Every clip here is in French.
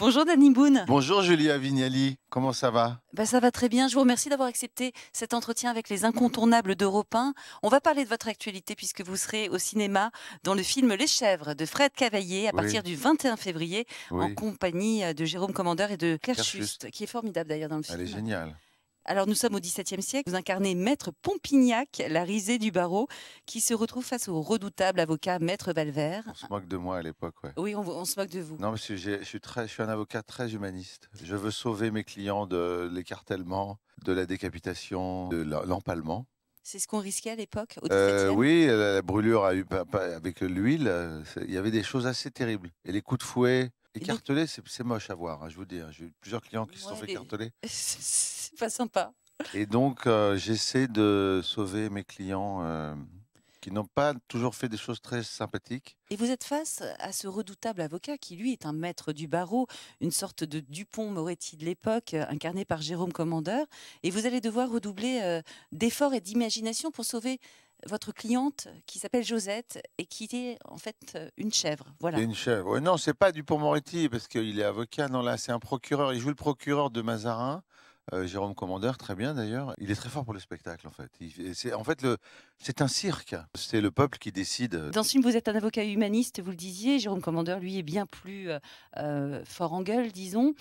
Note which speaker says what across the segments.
Speaker 1: Bonjour Danny Boone. Bonjour
Speaker 2: Julia Vignali, comment ça va
Speaker 1: ben, Ça va très bien, je vous remercie d'avoir accepté cet entretien avec les incontournables d'Europe 1. On va parler de votre actualité puisque vous serez au cinéma dans le film Les Chèvres de Fred Cavaillé à partir du 21 février en compagnie euh, de Jérôme Commandeur et de Claire qui est formidable d'ailleurs dans le film. Elle est géniale. Alors nous sommes au XVIIe siècle, vous incarnez Maître Pompignac, la risée du barreau, qui se retrouve face au redoutable avocat Maître Valvert. On
Speaker 2: se moque de moi à l'époque, ouais. Oui, on, se moque de vous. Non, je suis, un avocat très humaniste. Je veux sauver mes clients de l'écartèlement, de la décapitation, de l'empalement.
Speaker 1: C'est ce qu'on risquait à l'époque, euh,
Speaker 2: Oui, la brûlure a eu, avec l'huile, euh, il y avait des choses assez terribles. Et les coups de fouet, Écartelé, c'est moche à voir, hein, je vous dis. Hein. J'ai eu plusieurs clients qui se sont fait les...
Speaker 1: C'est pas sympa.
Speaker 2: Et donc, euh, j'essaie de sauver mes clients euh, qui n'ont pas toujours fait des choses très sympathiques.
Speaker 1: Et vous êtes face à ce redoutable avocat qui, lui, est un maître du barreau, une sorte de Dupont-Moretti de l'époque, euh, incarné par Jérôme Commandeur. Et vous allez devoir redoubler d'efforts et d'imagination pour sauver votre cliente qui s'appelle Josette et qui est en fait euh, une chèvre. Voilà. Une
Speaker 2: chèvre. Non, c'est pas Dupont-Moretti parce qu'il est avocat. Non, là, c'est un procureur. Il joue le procureur de Mazarin. Euh, Jérôme Commandeur, très bien d'ailleurs. Il est très fort pour le spectacle en fait. C'est en fait le, c'est un cirque. C'est le peuple qui décide. Euh, Dans
Speaker 1: ce film, vous êtes un avocat humaniste, vous le disiez. Jérôme Commandeur, lui, est bien plus fort en gueule, disons.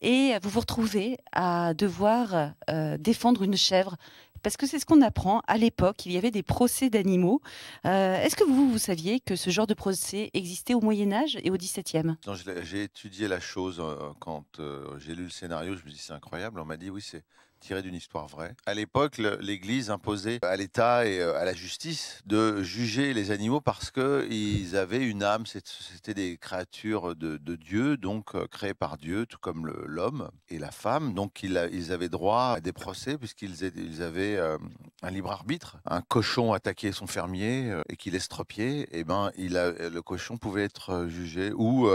Speaker 1: Et vous vous retrouvez à devoir défendre une chèvre parce que c'est ce qu'on apprend. À l'époque, il y avait des procès d'animaux. Euh, est-ce que vous, vous saviez que ce genre de procès existait au Moyen Âge et au XVIIe
Speaker 2: J'ai étudié la chose euh, quand euh, j'ai lu le scénario. Je me dis c'est incroyable. On m'a dit oui, c'est tiré d'une histoire vraie. À l'époque, l'Église imposait à l'État et euh, à la justice de juger les animaux parce qu'ils avaient une âme, c'était des créatures de, Dieu, donc euh, créées par Dieu, tout comme l'homme et la femme. Donc ils, avaient droit à des procès puisqu'ils avaient euh, un libre arbitre. Un cochon attaquait son fermier et qu'il estropiait, et eh ben, il le cochon pouvait être jugé ou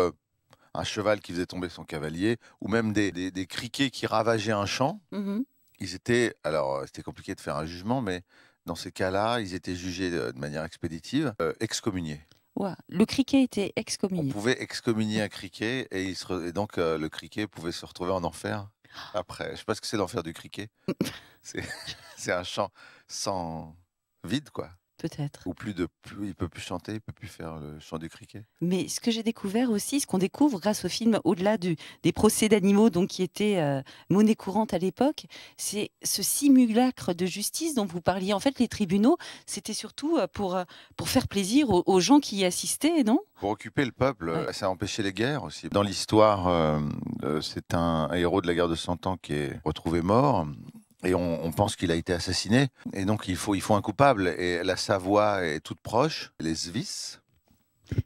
Speaker 2: un cheval qui faisait tomber son cavalier, ou même des, criquets qui ravageaient un champ. Mm-hmm ils étaient, alors c'était compliqué de faire un jugement, mais dans ces cas-là, ils étaient jugés de, manière expéditive, excommuniés.
Speaker 1: Ouais, le criquet était excommunié. On pouvait
Speaker 2: excommunier un criquet et, donc le criquet pouvait se retrouver en enfer après. Je ne sais pas ce que c'est l'enfer du criquet. c'est un champ sans vide, quoi peut-être. Ou plus de plus, il peut plus chanter, il peut plus faire le chant du criquet.
Speaker 1: Mais ce que j'ai découvert aussi, ce qu'on découvre grâce au film, au-delà du, des procès d'animaux donc qui étaient euh, monnaie courante à l'époque, c'est ce simulacre de justice dont vous parliez. En fait, les tribunaux, c'était surtout euh, pour euh, pour faire plaisir aux, gens qui y assistaient, non
Speaker 2: Pour occuper le peuple, ça a empêché les guerres aussi. Dans l'histoire, c'est un, héros de la guerre de Cent Ans qui est retrouvé mort et on, pense qu'il a été assassiné. Et donc il faut, il faut un coupable. Et la Savoie est toute proche, les Suisses.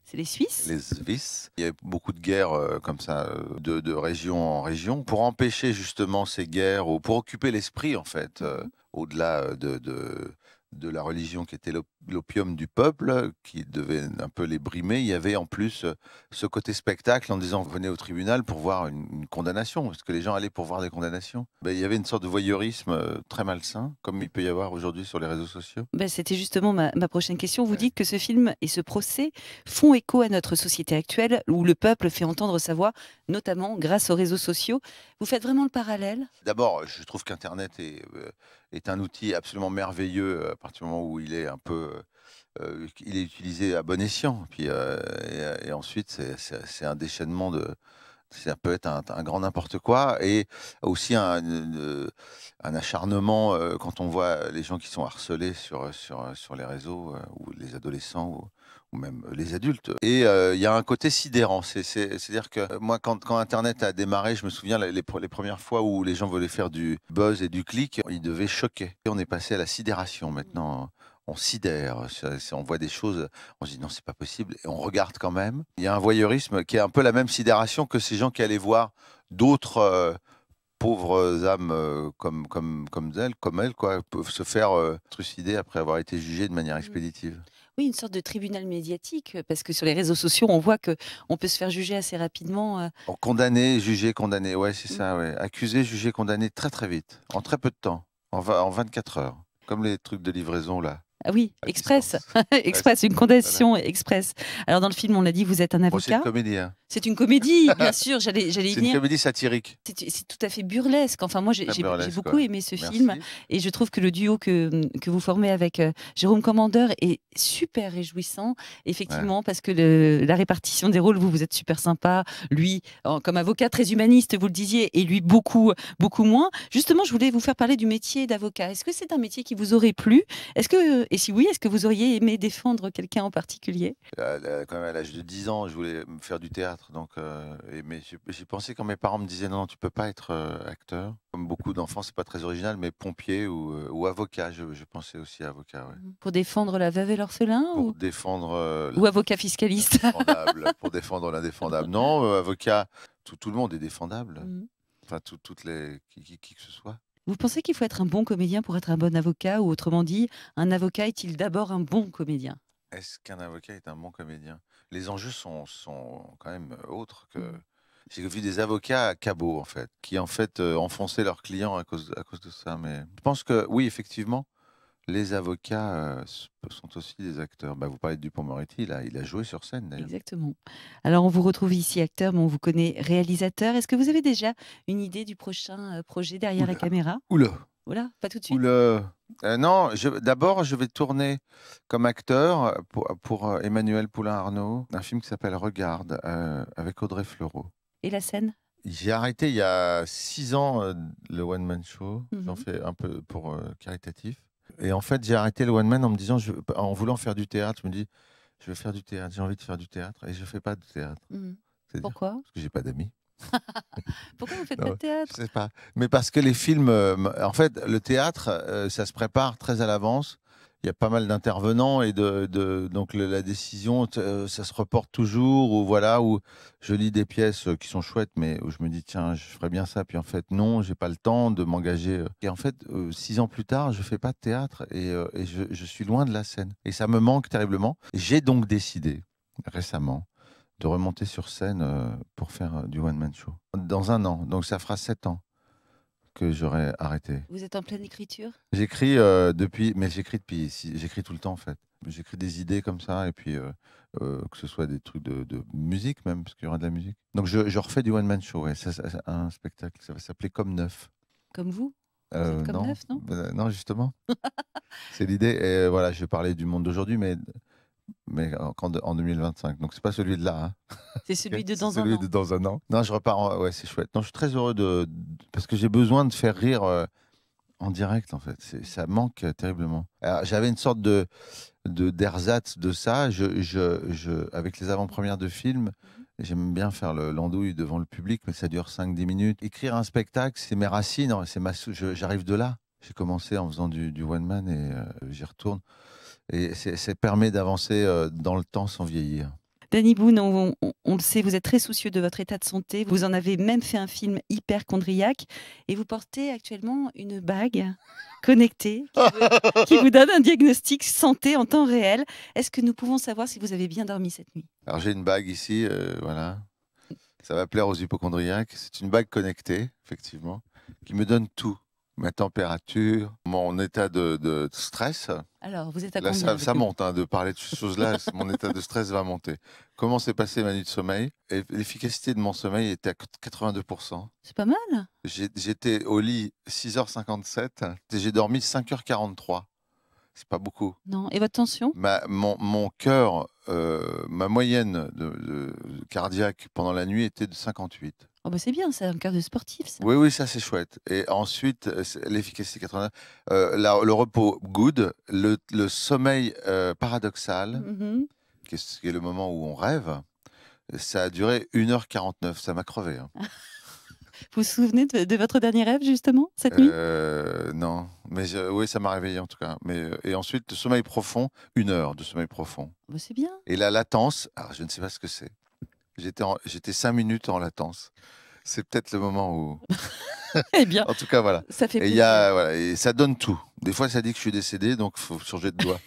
Speaker 2: C'est les Suisses Les Suisses. Il y a beaucoup de guerres euh, comme ça, euh, de, région en région, pour empêcher justement ces guerres, ou pour occuper l'esprit en fait, euh, mhm. au-delà de, de de la religion qui était l'opium du peuple, qui devait un peu les brimer, il y avait en plus euh, ce côté spectacle en disant venez au tribunal pour voir une, une condamnation, parce que les gens allaient pour voir des condamnations. Ben, il y avait une sorte de voyeurisme euh, très malsain, comme il peut y avoir aujourd'hui sur les réseaux sociaux.
Speaker 1: Ben, c'était justement ma, prochaine question. Vous dites que ce film et ce procès font écho à notre société actuelle, où le peuple fait entendre sa voix, notamment grâce aux réseaux sociaux. Vous faites vraiment le parallèle
Speaker 2: D'abord, je trouve qu'Internet est, euh, est, un outil absolument merveilleux partir du moment où il est un peu. Euh, euh, il est utilisé à bon escient. Puis, euh, et, ensuite, c'est un déchaînement de. Ça peut être un, grand n'importe quoi et aussi un, un acharnement quand on voit les gens qui sont harcelés sur, sur, sur les réseaux ou les adolescents même euh, les adultes. Et euh, il y a un côté sidérant. C'est-à-dire que euh, moi, quand, Internet a démarré, je me souviens les, premières fois où les gens voulaient faire du buzz et du clic, ils devaient choquer. Et on est passé à la sidération maintenant. On sidère, on voit des choses, on se dit non, c'est pas possible, et on regarde quand même. Il y a un voyeurisme qui est un peu la même sidération que ces gens qui allaient voir d'autres pauvres âmes comme, comme, comme elles, comme elles quoi, peuvent se faire trucider après avoir été jugées de manière mmh. expéditive
Speaker 1: oui, une sorte de tribunal médiatique, euh, parce que sur les réseaux sociaux, on voit que on peut se faire juger assez rapidement. Euh.
Speaker 2: Condamné, juger, condamné, ouais, c'est mmh. ça, ouais. Accusé, jugé, condamné très très vite, en très peu de temps, en, en 24 heures, comme les trucs de livraison là.
Speaker 1: Ah oui, express, express, une condamnation express. Alors dans le film, on l'a dit, vous êtes un avocat. un comédien. C'est une comédie, bien sûr, j'allais y venir. C'est une comédie satirique. C'est tout à fait burlesque. Enfin, moi, j'ai beaucoup aimé ce film et je trouve que le duo que, que vous formez avec euh, Jérôme Commandeur est super réjouissant, effectivement, parce que la répartition des rôles, vous, vous êtes super sympa. Lui, comme avocat très humaniste, vous le disiez, et lui, beaucoup, beaucoup moins. Justement, je voulais vous faire parler du métier d'avocat. Est-ce que c'est un métier qui vous aurait plu Est-ce que, et si oui, est-ce que vous auriez aimé défendre quelqu'un en particulier
Speaker 2: euh, euh, Quand à l'âge de 10 ans, je voulais faire du théâtre. Donc, euh, mais j'ai pensé quand mes parents me disaient non, tu tu peux pas être euh, acteur. Comme beaucoup d'enfants, c'est pas très original, mais pompier ou, euh, avocat. Je, pensais aussi à avocat. Mmh.
Speaker 1: Pour défendre la veuve et l'orphelin ou...
Speaker 2: défendre. ou
Speaker 1: avocat fiscaliste
Speaker 2: Pour défendre l'indéfendable. Non, avocat, tout, le monde est défendable. Mmh. Enfin, toutes les. qui que ce soit.
Speaker 1: Vous pensez qu'il faut être un bon comédien pour être un bon avocat Ou autrement dit, un avocat est-il d'abord un bon comédien
Speaker 2: Est-ce qu'un avocat est un bon comédien les enjeux sont, quand même euh, autres que. Mmh. J'ai vu des avocats à Cabot, en fait, qui en fait euh, enfonçaient leurs clients à cause, à cause de ça. Mais je pense que, oui, effectivement, les avocats euh, sont aussi des acteurs. Bah, vous parlez de Dupont-Moretti, là, il a joué sur scène Exactement.
Speaker 1: Alors on vous retrouve ici acteur, mais on vous connaît réalisateur. Est-ce que vous avez déjà une idée du prochain projet derrière la caméra Oula Oula, pas tout de suite. Euh,
Speaker 2: non, d'abord, je vais tourner comme acteur pour, euh, Emmanuel Poulain-Arnaud un film qui s'appelle Regarde euh, avec Audrey Fleurot. Et la scène J'ai arrêté il y a six ans le One Man Show. J'en mhm. fais un peu pour caritatif. Et en fait, j'ai arrêté le One Man en me disant, en voulant faire du théâtre, je me dis, je vais faire du théâtre, j'ai envie de faire du théâtre et je ne fais pas de théâtre. Mhm. Pourquoi Parce que j'ai pas d'amis.
Speaker 1: Pourquoi vous faites pas de théâtre
Speaker 2: Je sais pas. Mais parce que les films, euh, en fait, le théâtre, euh, ça se prépare très à l'avance. Il y a pas mal d'intervenants et de, donc la décision, euh, ça se reporte toujours ou voilà où je lis des pièces qui sont chouettes, mais où je me dis tiens, je ferais bien ça, puis en fait non, j'ai pas le temps de m'engager. Et en fait, six ans plus tard, je fais pas de théâtre et, je suis loin de la scène et ça me manque terriblement. J'ai donc décidé récemment de remonter sur scène euh, pour faire euh, du one-man show. Dans un an, donc ça fera sept ans que j'aurai arrêté.
Speaker 1: Vous êtes en pleine écriture
Speaker 2: J'écris euh, depuis, mais j'écris depuis, j'écris tout le temps en fait. J'écris des idées comme ça, et puis que ce soit des trucs de, musique même, parce qu'il y aura de la musique. Donc je, refais du one-man show, ouais, un spectacle, ça va s'appeler Comme Neuf.
Speaker 1: Comme vous, comme neuf, non,
Speaker 2: non, justement. c'est l'idée. Et voilà, je vais parler du monde d'aujourd'hui, mais mais en, en 2025. Donc, c'est pas celui de là. Hein.
Speaker 1: C'est celui de dans un an.
Speaker 2: de dans un an. Non, je repars. Ouais, c'est chouette. Non, je suis très heureux de, parce que j'ai besoin de faire rire euh, en direct, en fait. Ça manque terriblement. J'avais une sorte de d'ersatz de, de ça. Je, je, je, avec les avant-premières de films, J'aime bien faire l'andouille devant le public, mais ça dure 5-10 minutes. Écrire un spectacle, c'est mes racines, hein. c'est ma j'arrive de là. J'ai commencé en faisant du, one man et euh, j'y retourne et ça permet d'avancer euh, dans le temps sans vieillir.
Speaker 1: Danny Boone, on, le sait, vous êtes très soucieux de votre état de santé. Vous en avez même fait un film hyperchondriaque et vous portez actuellement une bague connectée qui, vous, donne un diagnostic santé en temps réel. Est-ce que nous pouvons savoir si vous avez bien dormi cette nuit
Speaker 2: Alors j'ai une bague ici, euh, voilà. Ça va plaire aux hypochondriaques. C'est une bague connectée, effectivement, qui me donne tout ma température, mon état de, stress.
Speaker 1: Alors, vous êtes à combien ça, monte,
Speaker 2: hein, de parler de ces choses-là, mon état de stress va monter. Comment s'est passée ma nuit de sommeil L'efficacité de mon sommeil était à 82%. C'est pas mal. J'étais au lit 6h57 et j'ai dormi 5h43. C'est pas beaucoup.
Speaker 1: Non. Et votre tension
Speaker 2: Mon, cœur, euh, ma moyenne de cardiaque pendant la nuit était de 58.
Speaker 1: Oh, bah, c'est bien, c'est un cœur de sportif.
Speaker 2: Oui, oui, ça c'est chouette. Et ensuite, euh, l'efficacité 89, euh, le repos good, le, sommeil euh, paradoxal, mmh qui, est, le moment où on rêve, ça a duré 1h49, ça m'a crevé. Hein. vous
Speaker 1: vous souvenez de, votre dernier rêve justement cette nuit
Speaker 2: euh, Non, mais oui, ça m'a réveillé en tout cas. Mais et ensuite le sommeil profond, une heure de sommeil profond. Bah, c'est bien. Et la latence, alors je ne sais pas ce que c'est. J'étais, j'étais cinq minutes en latence. C'est peut-être le moment où. eh bien. en tout cas, voilà. Ça fait Il y a, voilà, et ça donne tout. Des fois, ça dit que je suis décédé, donc faut changer de doigt.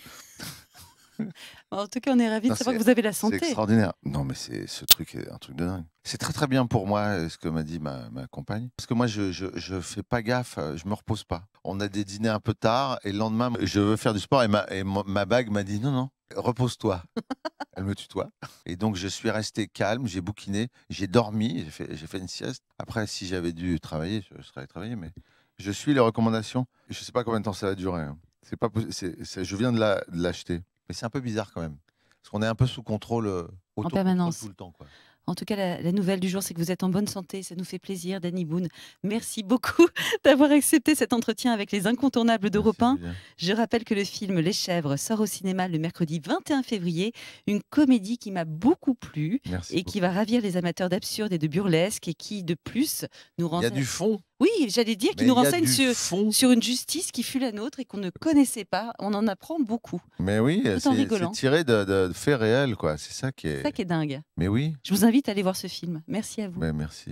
Speaker 1: en tout cas, on est ravis de savoir que vous avez la santé. C'est extraordinaire.
Speaker 2: Non, mais c'est ce truc est un truc de dingue. C'est très très bien pour moi euh, ce que m'a dit ma, ma compagne, parce que moi je, je, je fais pas gaffe, euh, je me repose pas. On a des dîners un peu tard et le lendemain je veux faire du sport et ma, et ma bague m'a dit non non repose-toi. Elle me tutoie. Et donc, je suis resté calme, j'ai bouquiné, j'ai dormi, j'ai fait, une sieste. Après, si j'avais dû travailler, je, serais travaillé, mais je suis les recommandations. Je ne sais pas combien de temps ça va durer. Hein. C'est pas, je viens de, l'acheter. Mais c'est un peu bizarre quand même. Parce qu'on est un peu sous contrôle auto- euh, en permanence. Tout le temps, quoi.
Speaker 1: En tout cas, la, nouvelle du jour, c'est que vous êtes en bonne santé. Ça nous fait plaisir, Danny Boone. Merci beaucoup d'avoir accepté cet entretien avec les incontournables d'Europain. Je rappelle que le film Les Chèvres sort au cinéma le mercredi 21 février. Une comédie qui m'a beaucoup plu et qui va ravir les amateurs d'absurde et de burlesque et qui, de plus, nous rend. Il y a du fond. Oui, j'allais dire qu'il nous renseigne sur, une justice qui fut la nôtre et qu'on ne connaissait pas. On en apprend beaucoup.
Speaker 2: Mais oui, c'est tiré de, faits réels, quoi. C'est ça qui est. dingue. Mais oui.
Speaker 1: Je vous invite à aller voir ce film. Merci à vous.
Speaker 2: Ben, merci.